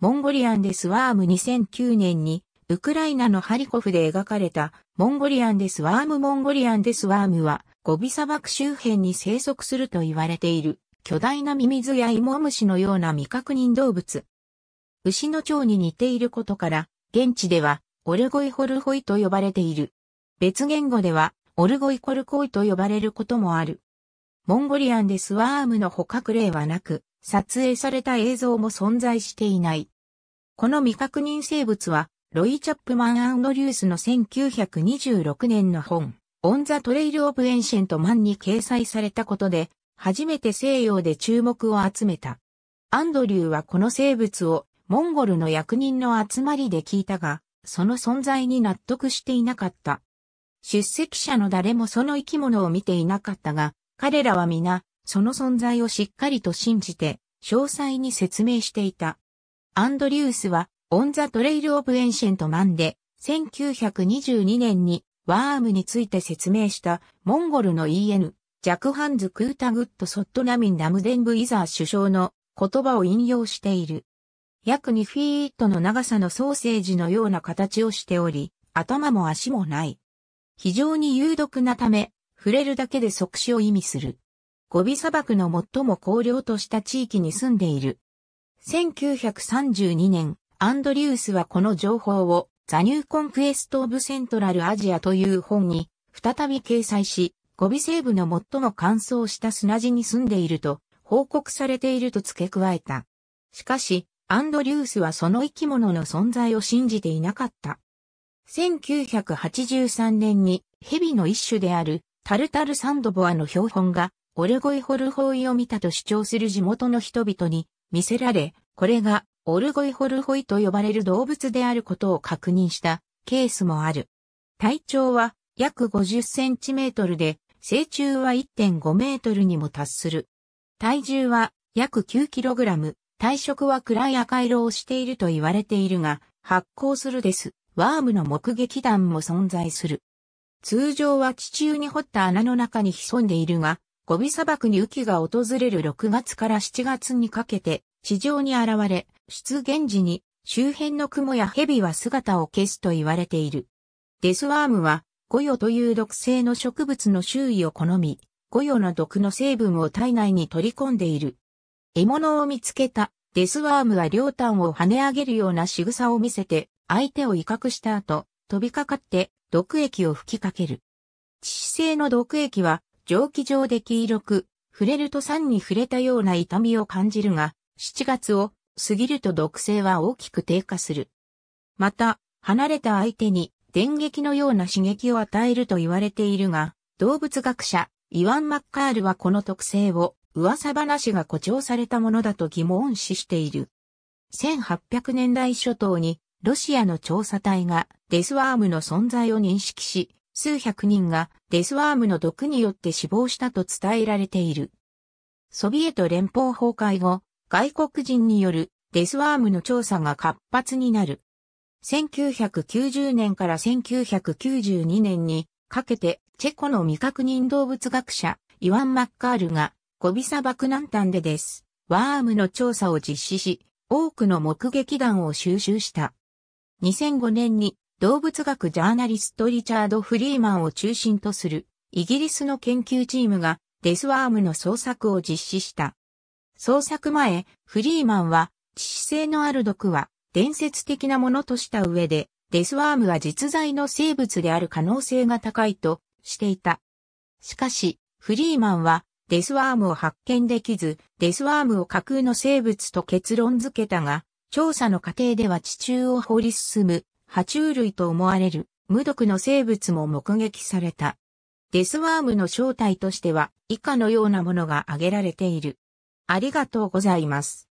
モンゴリアン・デス・ワーム2009年に、ウクライナのハリコフで描かれた、モンゴリアン・デス・ワーム・モンゴリアン・デス・ワームは、ゴビ砂漠周辺に生息すると言われている、巨大なミミズやイモムシのような未確認動物。牛の腸に似ていることから、現地では、オルゴイホルホイと呼ばれている。別言語では、オルゴイコルコイと呼ばれることもある。モンゴリアン・デス・ワームの捕獲例はなく、撮影された映像も存在していない。この未確認生物は、ロイ・チャップマン・アンドリュースの1926年の本、オン・ザ・トレイル・オブ・エンシェント・マンに掲載されたことで、初めて西洋で注目を集めた。アンドリューはこの生物をモンゴルの役人の集まりで聞いたが、その存在に納得していなかった。出席者の誰もその生き物を見ていなかったが、彼らは皆その存在をしっかりと信じて、詳細に説明していた。アンドリュースは、オンザトレイルオブエンシェントマンで、1922年にワームについて説明したモンゴルの EN、ジャクハンズ・クータグッド・ソットナミン・ナムデンブ・イザー首相の言葉を引用している。約2フィートの長さのソーセージのような形をしており、頭も足もない。非常に有毒なため、触れるだけで即死を意味する。ゴビ砂漠の最も荒涼とした地域に住んでいる。1932年、アンドリュースはこの情報をザニューコンクエスト・オブ・セントラル・アジアという本に再び掲載し、ゴビ西部の最も乾燥した砂地に住んでいると報告されていると付け加えた。しかし、アンドリュースはその生き物の存在を信じていなかった。1983年に蛇の一種であるタルタルサンドボアの標本がオルゴイホルホイを見たと主張する地元の人々に見せられ、これがオルゴイホルホイと呼ばれる動物であることを確認したケースもある。体長は約50センチメートルで、成虫は1.5メートルにも達する。体重は約9キログラム、体色は暗い赤色をしていると言われているが、発光するです。ワームの目撃弾も存在する。通常は地中に掘った穴の中に潜んでいるが、ゴビ砂漠に雨季が訪れる6月から7月にかけて、地上に現れ、出現時に周辺の雲や蛇は姿を消すと言われている。デスワームは、ゴヨという毒性の植物の周囲を好み、ゴヨの毒の成分を体内に取り込んでいる。獲物を見つけたデスワームは両端を跳ね上げるような仕草を見せて、相手を威嚇した後、飛びかかって毒液を吹きかける。致死性の毒液は蒸気上で黄色く、触れると酸に触れたような痛みを感じるが、7月を過ぎると毒性は大きく低下する。また、離れた相手に電撃のような刺激を与えると言われているが、動物学者、イワン・マッカールはこの特性を噂話が誇張されたものだと疑問視している。1800年代初頭にロシアの調査隊がデスワームの存在を認識し、数百人がデスワームの毒によって死亡したと伝えられている。ソビエト連邦崩壊後、外国人によるデスワームの調査が活発になる。1990年から1992年にかけてチェコの未確認動物学者イワン・マッカールがゴビ砂漠南端でです。ワームの調査を実施し、多くの目撃談を収集した。2005年に動物学ジャーナリストリチャード・フリーマンを中心とするイギリスの研究チームがデスワームの捜索を実施した。捜索前、フリーマンは致死性のある毒は伝説的なものとした上で、デスワームは実在の生物である可能性が高いとしていた。しかし、フリーマンはデスワームを発見できず、デスワームを架空の生物と結論付けたが、調査の過程では地中を掘り進む爬虫類と思われる無毒の生物も目撃された。デスワームの正体としては以下のようなものが挙げられている。ありがとうございます。